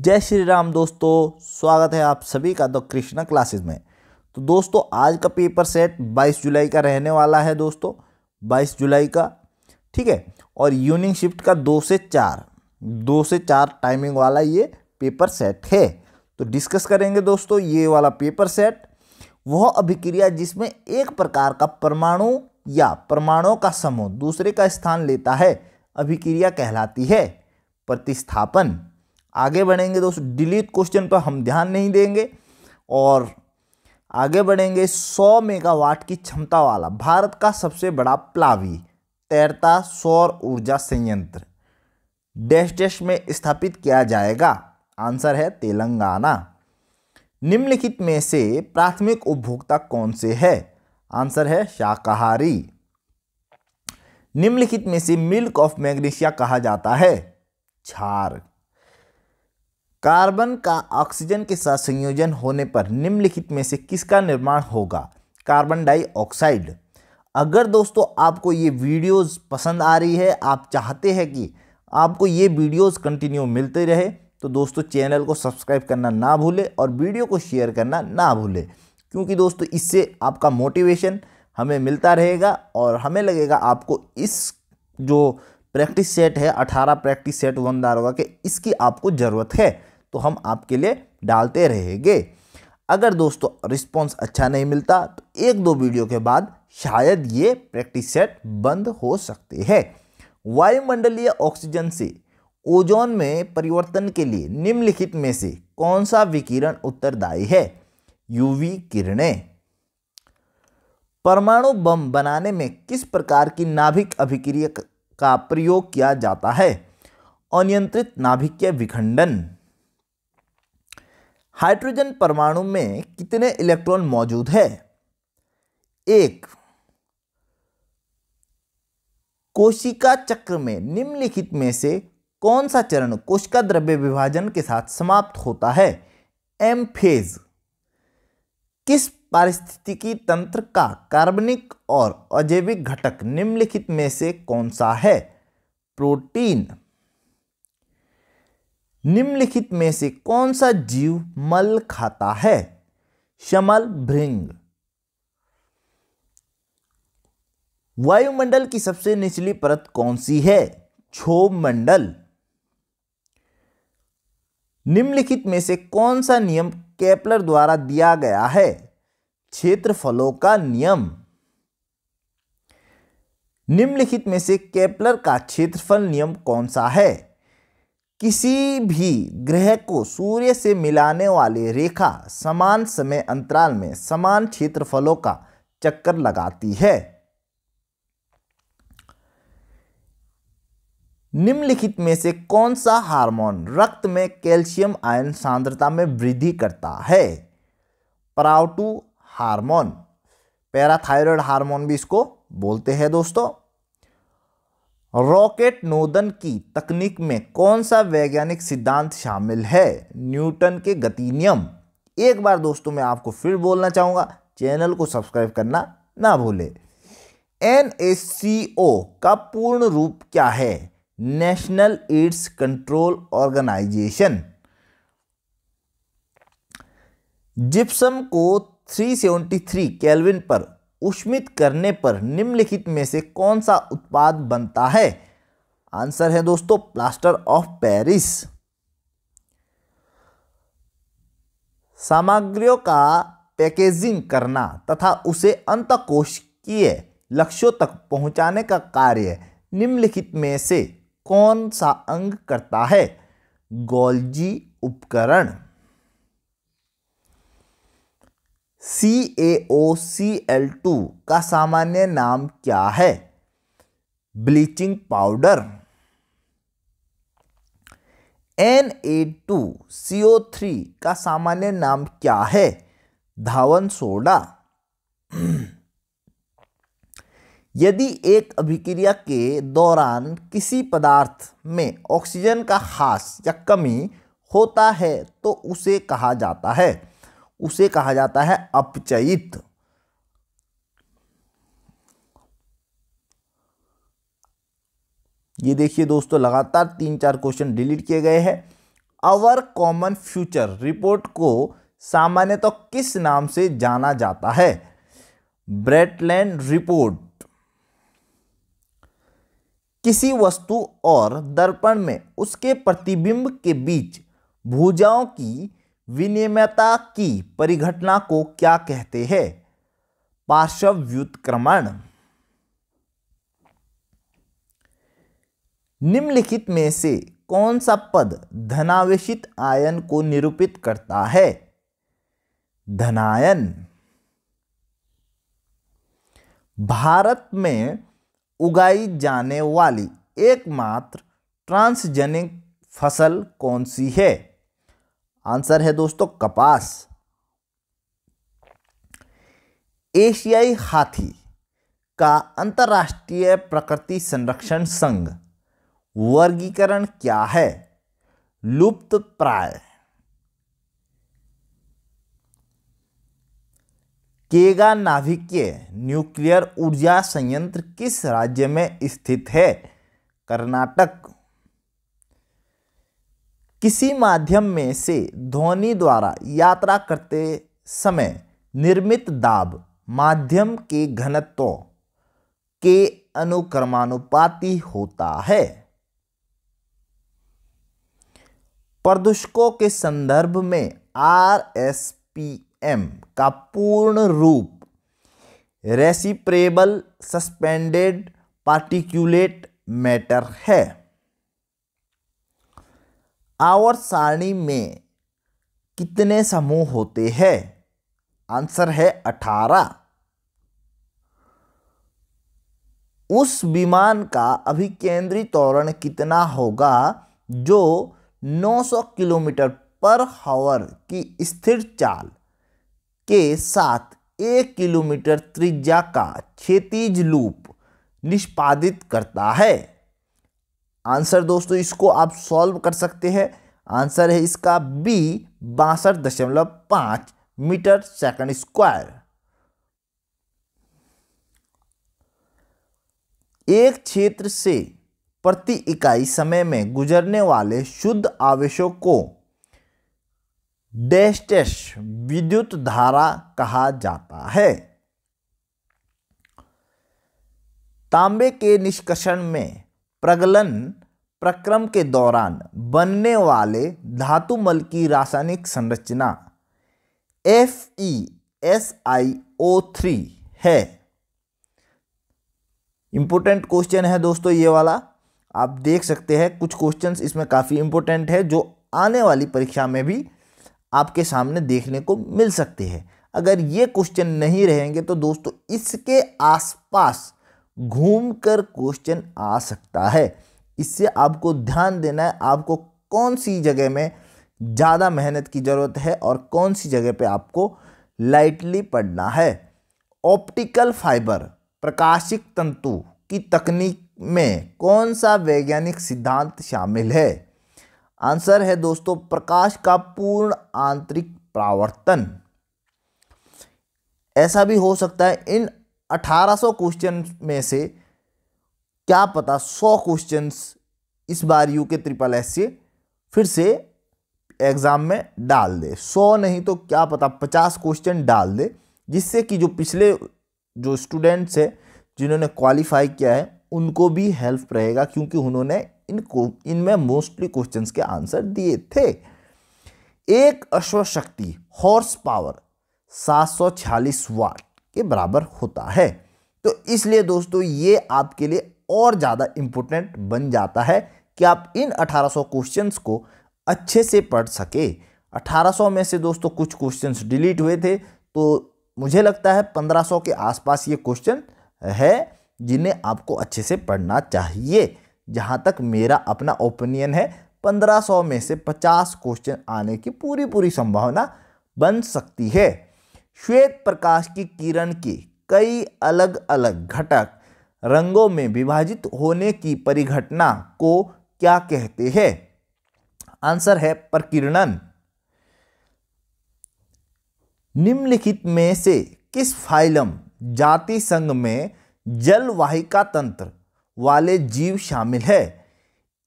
जय श्री राम दोस्तों स्वागत है आप सभी का द कृष्णा क्लासेस में तो दोस्तों आज का पेपर सेट 22 जुलाई का रहने वाला है दोस्तों 22 जुलाई का ठीक है और यूनिंग शिफ्ट का दो से चार दो से चार टाइमिंग वाला ये पेपर सेट है तो डिस्कस करेंगे दोस्तों ये वाला पेपर सेट वह अभिक्रिया जिसमें एक प्रकार का परमाणु या परमाणुओं का समूह दूसरे का स्थान लेता है अभिक्रिया कहलाती है प्रतिस्थापन आगे बढ़ेंगे तो उस डिलीट क्वेश्चन पर हम ध्यान नहीं देंगे और आगे बढ़ेंगे 100 मेगावाट की क्षमता वाला भारत का सबसे बड़ा प्लावी तैरता सौर ऊर्जा संयंत्र डैश डैश में स्थापित किया जाएगा आंसर है तेलंगाना निम्नलिखित में से प्राथमिक उपभोक्ता कौन से है आंसर है शाकाहारी निम्नलिखित में से मिल्क ऑफ मैग्नीशिया कहा जाता है छार कार्बन का ऑक्सीजन के साथ संयोजन होने पर निम्नलिखित में से किसका निर्माण होगा कार्बन डाइऑक्साइड अगर दोस्तों आपको ये वीडियोस पसंद आ रही है आप चाहते हैं कि आपको ये वीडियोस कंटिन्यू मिलते रहे तो दोस्तों चैनल को सब्सक्राइब करना ना भूले और वीडियो को शेयर करना ना भूले क्योंकि दोस्तों इससे आपका मोटिवेशन हमें मिलता रहेगा और हमें लगेगा आपको इस जो प्रैक्टिस सेट है अठारह प्रैक्टिस सेट वन दारोगा के इसकी आपको ज़रूरत है तो हम आपके लिए डालते रहेंगे अगर दोस्तों रिस्पॉन्स अच्छा नहीं मिलता तो एक दो वीडियो के बाद शायद ये प्रैक्टिस सेट बंद हो सकते हैं वायुमंडलीय ऑक्सीजन से ओजोन में परिवर्तन के लिए निम्नलिखित में से कौन सा विकिरण उत्तरदायी है यूवी किरणें परमाणु बम बनाने में किस प्रकार की नाभिक अभिक्रिया का प्रयोग किया जाता है अनियंत्रित नाभिकीय विखंडन हाइड्रोजन परमाणु में कितने इलेक्ट्रॉन मौजूद है एक कोशिका चक्र में निम्नलिखित में से कौन सा चरण कोशिका द्रव्य विभाजन के साथ समाप्त होता है एम फेज किस पारिस्थितिकी तंत्र का कार्बनिक और अजैविक घटक निम्नलिखित में से कौन सा है प्रोटीन निम्नलिखित में से कौन सा जीव मल खाता है शमल भृंग वायुमंडल की सबसे निचली परत कौन सी है क्षोभ मंडल निम्नलिखित में से कौन सा नियम कैपलर द्वारा दिया गया है क्षेत्रफलों का नियम निम्नलिखित में से कैपलर का क्षेत्रफल नियम कौन सा है किसी भी ग्रह को सूर्य से मिलाने वाली रेखा समान समय अंतराल में समान क्षेत्रफलों का चक्कर लगाती है निम्नलिखित में से कौन सा हार्मोन रक्त में कैल्शियम आयन सांद्रता में वृद्धि करता है परावटू हार्मोन पैराथायरॉयड हार्मोन भी इसको बोलते हैं दोस्तों रॉकेट नोदन की तकनीक में कौन सा वैज्ञानिक सिद्धांत शामिल है न्यूटन के गति नियम एक बार दोस्तों मैं आपको फिर बोलना चाहूँगा चैनल को सब्सक्राइब करना ना भूले एन का पूर्ण रूप क्या है National AIDS Control Organisation gypsum को 373 केल्विन पर उष्मित करने पर निम्नलिखित में से कौन सा उत्पाद बनता है आंसर है दोस्तों प्लास्टर ऑफ पेरिस सामग्रियों का पैकेजिंग करना तथा उसे अंत कोशकीय लक्ष्यों तक पहुंचाने का कार्य निम्नलिखित में से कौन सा अंग करता है गोल्जी उपकरण सी ए ओ सी एल टू का सामान्य नाम क्या है bleaching powder N A two C O three का सामान्य नाम क्या है धावन सोडा यदि एक अभिक्रिया के दौरान किसी पदार्थ में ऑक्सीजन का खास या कमी होता है तो उसे कहा जाता है उसे कहा जाता है अपचयित ये देखिए दोस्तों लगातार तीन चार क्वेश्चन डिलीट किए गए हैं अवर कॉमन फ्यूचर रिपोर्ट को सामान्यतः तो किस नाम से जाना जाता है ब्रेटलैंड रिपोर्ट किसी वस्तु और दर्पण में उसके प्रतिबिंब के बीच भुजाओं की विनियमता की परिघटना को क्या कहते हैं पार्श्व व्युत्क्रमण निम्नलिखित में से कौन सा पद धनावेशित आयन को निरूपित करता है धनायन भारत में उगाई जाने वाली एकमात्र ट्रांसजेनिक फसल कौन सी है आंसर है दोस्तों कपास एशियाई हाथी का अंतर्राष्ट्रीय प्रकृति संरक्षण संघ वर्गीकरण क्या है लुप्त प्राय केगा नाभिकीय न्यूक्लियर ऊर्जा संयंत्र किस राज्य में स्थित है कर्नाटक किसी माध्यम में से ध्वनि द्वारा यात्रा करते समय निर्मित दाब माध्यम के घनत्व के अनुक्रमानुपाती होता है प्रदूषकों के संदर्भ में आर एस पी एम का पूर्ण रूप रेसिप्रेबल सस्पेंडेड पार्टिक्यूलेट मैटर है आवर्त सारणी में कितने समूह होते हैं आंसर है अठारह उस विमान का अभिकेंद्री त्वरण कितना होगा जो 900 किलोमीटर पर हावर की स्थिर चाल के साथ एक किलोमीटर त्रिज्या का क्षेत्रीज लूप निष्पादित करता है आंसर दोस्तों इसको आप सॉल्व कर सकते हैं आंसर है इसका बी बासठ दशमलव पाँच मीटर सेकंड स्क्वायर एक क्षेत्र से प्रति इकाई समय में गुजरने वाले शुद्ध आवेशों को डेस्टेश विद्युत धारा कहा जाता है तांबे के निष्कर्षण में प्रगलन प्रक्रम के दौरान बनने वाले धातु मल की रासायनिक संरचना F E S I O three है इंपॉर्टेंट क्वेश्चन है दोस्तों ये वाला आप देख सकते हैं कुछ क्वेश्चंस इसमें काफ़ी इंपॉर्टेंट है जो आने वाली परीक्षा में भी आपके सामने देखने को मिल सकते हैं अगर ये क्वेश्चन नहीं रहेंगे तो दोस्तों इसके आसपास घूम कर क्वेश्चन आ सकता है इससे आपको ध्यान देना है आपको कौन सी जगह में ज़्यादा मेहनत की ज़रूरत है और कौन सी जगह पे आपको लाइटली पढ़ना है ऑप्टिकल फाइबर प्रकाशिक तंतु की तकनीक में कौन सा वैज्ञानिक सिद्धांत शामिल है आंसर है दोस्तों प्रकाश का पूर्ण आंतरिक प्रावर्तन ऐसा भी हो सकता है इन 1800 क्वेश्चन में से क्या पता 100 क्वेश्चंस इस बार यू के ट्रिपल एस से फिर से एग्ज़ाम में डाल दे 100 नहीं तो क्या पता 50 क्वेश्चन डाल दे जिससे कि जो पिछले जो स्टूडेंट्स हैं जिन्होंने क्वालिफाई किया है उनको भी हेल्प रहेगा क्योंकि उन्होंने इनको इनमें मोस्टली क्वेश्चंस के आंसर दिए थे एक अश्वशक्ति हॉर्स पावर सात वाट के बराबर होता है तो इसलिए दोस्तों ये आपके लिए और ज़्यादा इम्पोर्टेंट बन जाता है कि आप इन 1800 क्वेश्चंस को अच्छे से पढ़ सके 1800 में से दोस्तों कुछ क्वेश्चंस डिलीट हुए थे तो मुझे लगता है 1500 के आसपास ये क्वेश्चन है जिन्हें आपको अच्छे से पढ़ना चाहिए जहाँ तक मेरा अपना ओपिनियन है 1500 में से 50 क्वेश्चन आने की पूरी पूरी संभावना बन सकती है श्वेत प्रकाश की किरण के कई अलग अलग घटक रंगों में विभाजित होने की परिघटना को क्या कहते हैं आंसर है प्रकिरणन निम्नलिखित में से किस फाइलम जाति संघ में जलवाहिका तंत्र वाले जीव शामिल है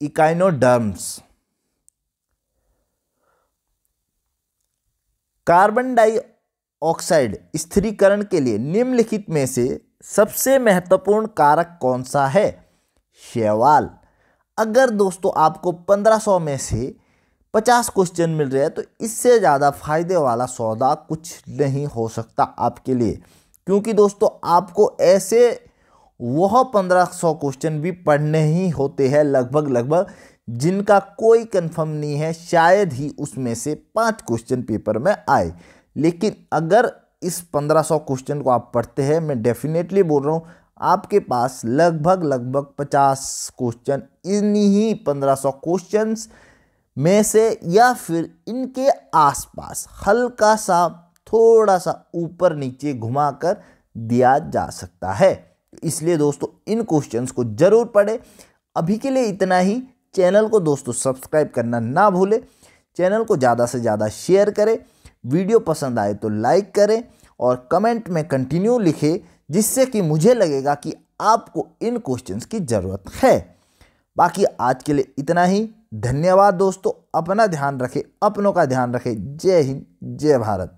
इकाइनोडर्म्स कार्बन डाइ ऑक्साइड स्थिरीकरण के लिए निम्नलिखित में से सबसे महत्वपूर्ण कारक कौन सा है शैवाल अगर दोस्तों आपको 1500 में से 50 क्वेश्चन मिल रहे हैं तो इससे ज़्यादा फायदे वाला सौदा कुछ नहीं हो सकता आपके लिए क्योंकि दोस्तों आपको ऐसे वह 1500 क्वेश्चन भी पढ़ने ही होते हैं लगभग लगभग जिनका कोई कंफर्म नहीं है शायद ही उसमें से पांच क्वेश्चन पेपर में आए लेकिन अगर इस 1500 क्वेश्चन को आप पढ़ते हैं मैं डेफिनेटली बोल रहा हूँ आपके पास लगभग लगभग 50 क्वेश्चन इन्हीं 1500 क्वेश्चंस में से या फिर इनके आसपास हल्का सा थोड़ा सा ऊपर नीचे घुमाकर दिया जा सकता है इसलिए दोस्तों इन क्वेश्चंस को ज़रूर पढ़े अभी के लिए इतना ही चैनल को दोस्तों सब्सक्राइब करना ना भूलें चैनल को ज़्यादा से ज़्यादा शेयर करें वीडियो पसंद आए तो लाइक करें और कमेंट में कंटिन्यू लिखें जिससे कि मुझे लगेगा कि आपको इन क्वेश्चंस की ज़रूरत है बाकी आज के लिए इतना ही धन्यवाद दोस्तों अपना ध्यान रखें अपनों का ध्यान रखें जय हिंद जय भारत